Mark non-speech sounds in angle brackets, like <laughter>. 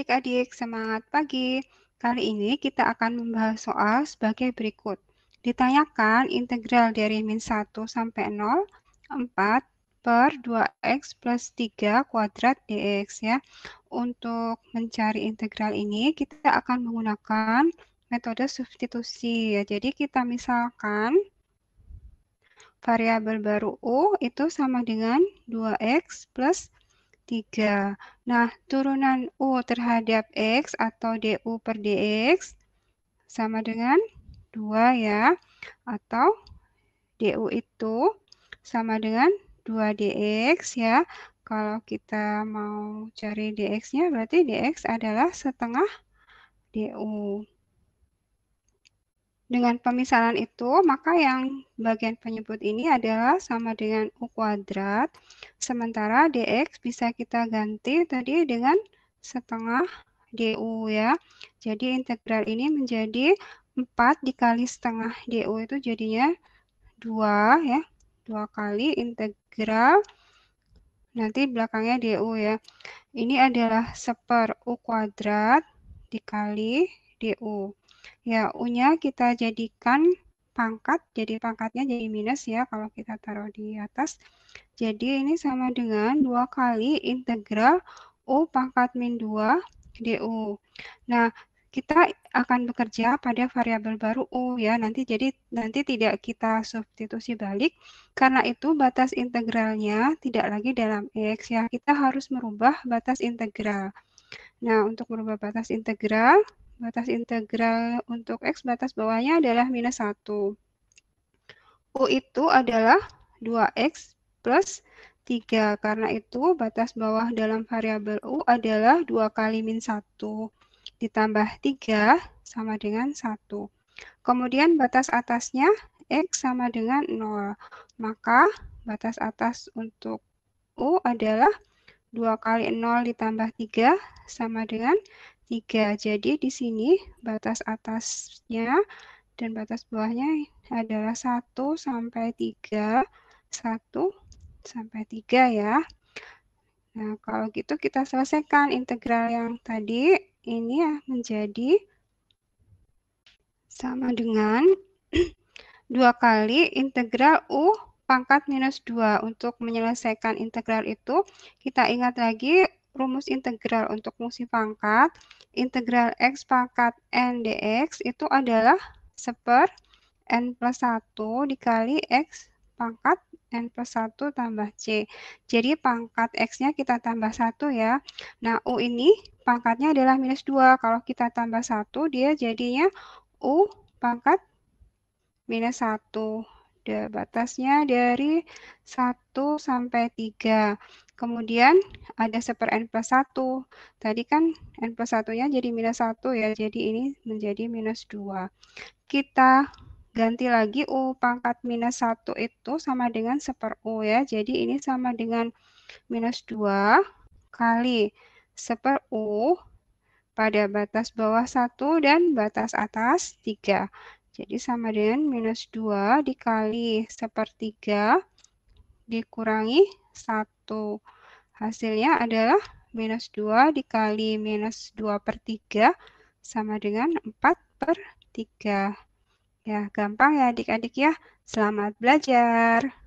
adik-adik, semangat pagi. Kali ini kita akan membahas soal sebagai berikut. Ditanyakan integral dari min 1 sampai 0, 4 per 2x plus 3 kuadrat dx ya. Untuk mencari integral ini kita akan menggunakan metode substitusi ya. Jadi kita misalkan variabel baru U itu sama dengan 2x plus 3. Nah, turunan U terhadap X atau DU per DX sama dengan 2 ya. Atau DU itu sama dengan 2DX ya. Kalau kita mau cari DX-nya berarti DX adalah setengah DU. Dengan pemisahan itu, maka yang bagian penyebut ini adalah sama dengan U kuadrat, sementara dx bisa kita ganti tadi dengan setengah du ya. Jadi integral ini menjadi 4 dikali setengah du itu jadinya 2 ya. 2 kali integral nanti belakangnya du ya. Ini adalah seper u kuadrat dikali du. Ya, U-nya kita jadikan pangkat, jadi pangkatnya jadi minus ya kalau kita taruh di atas. Jadi ini sama dengan 2 kali integral U pangkat min 2 DU. Nah, kita akan bekerja pada variabel baru U ya. Nanti jadi nanti tidak kita substitusi balik karena itu batas integralnya tidak lagi dalam X ya. Kita harus merubah batas integral. Nah, untuk merubah batas integral batas integral untuk X batas bawahnya adalah minus 1. U itu adalah 2X plus 3. Karena itu batas bawah dalam variabel U adalah 2 kali min 1 ditambah 3 sama dengan 1. Kemudian batas atasnya X sama dengan 0. Maka batas atas untuk U adalah 2 kali 0 ditambah 3 sama dengan 3. Jadi di sini batas atasnya dan batas bawahnya adalah 1 sampai 3. 1 sampai 3 ya. Nah, kalau gitu kita selesaikan integral yang tadi. Ini ya menjadi sama dengan 2 <clears throat> kali integral U pangkat minus 2. Untuk menyelesaikan integral itu, kita ingat lagi rumus integral untuk fungsi pangkat, integral x pangkat n dx itu adalah seper n plus 1 dikali x pangkat N plus 1 tambah C. Jadi pangkat X-nya kita tambah 1 ya. Nah, U ini pangkatnya adalah minus 2. Kalau kita tambah 1, dia jadinya U pangkat minus 1 ada batasnya dari 1 sampai 3. Kemudian ada 1 per N plus 1. Tadi kan N plus 1-nya jadi minus 1 ya, jadi ini menjadi minus 2. Kita ganti lagi U pangkat minus 1 itu sama dengan 1 per U ya, jadi ini sama dengan minus 2 kali 1 per U pada batas bawah 1 dan batas atas 3. Jadi sama dengan minus 2 dikali sepertiga dikurangi 1. Hasilnya adalah minus 2 dikali minus 2 per 3 sama dengan 4 per 3. Ya, gampang ya adik-adik ya. Selamat belajar.